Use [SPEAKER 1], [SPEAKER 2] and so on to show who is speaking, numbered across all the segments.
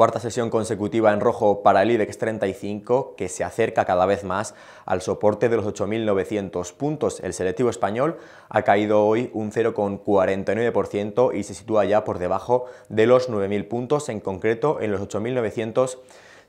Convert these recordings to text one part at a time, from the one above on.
[SPEAKER 1] Cuarta sesión consecutiva en rojo para el IBEX 35, que se acerca cada vez más al soporte de los 8.900 puntos. El selectivo español ha caído hoy un 0,49% y se sitúa ya por debajo de los 9.000 puntos, en concreto en los 8.900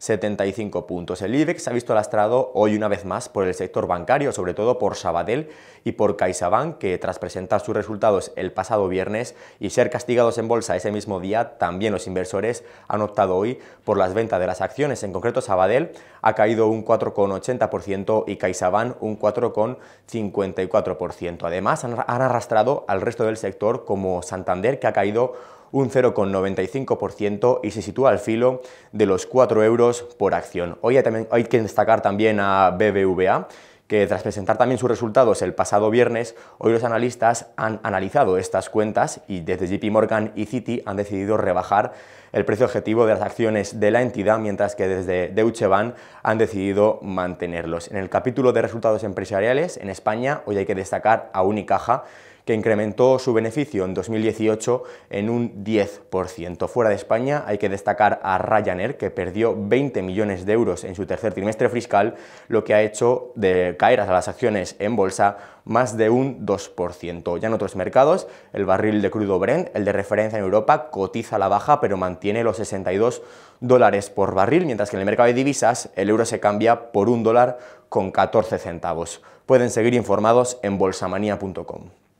[SPEAKER 1] 75 puntos. El IBEX se ha visto lastrado hoy una vez más por el sector bancario, sobre todo por Sabadell y por CaixaBank, que tras presentar sus resultados el pasado viernes y ser castigados en bolsa ese mismo día, también los inversores han optado hoy por las ventas de las acciones. En concreto, Sabadell ha caído un 4,80% y CaixaBank un 4,54%. Además, han arrastrado al resto del sector como Santander, que ha caído un 0,95% y se sitúa al filo de los 4 euros por acción. Hoy hay, hay que destacar también a BBVA, que tras presentar también sus resultados el pasado viernes, hoy los analistas han analizado estas cuentas y desde JP Morgan y Citi han decidido rebajar el precio objetivo de las acciones de la entidad, mientras que desde Deutsche Bank han decidido mantenerlos. En el capítulo de resultados empresariales en España, hoy hay que destacar a Unicaja, incrementó su beneficio en 2018 en un 10%. Fuera de España hay que destacar a Ryanair, que perdió 20 millones de euros en su tercer trimestre fiscal, lo que ha hecho de caer hasta las acciones en bolsa más de un 2%. Ya en otros mercados, el barril de crudo Brent, el de referencia en Europa, cotiza a la baja pero mantiene los 62 dólares por barril, mientras que en el mercado de divisas el euro se cambia por un dólar con 14 centavos. Pueden seguir informados en bolsamanía.com.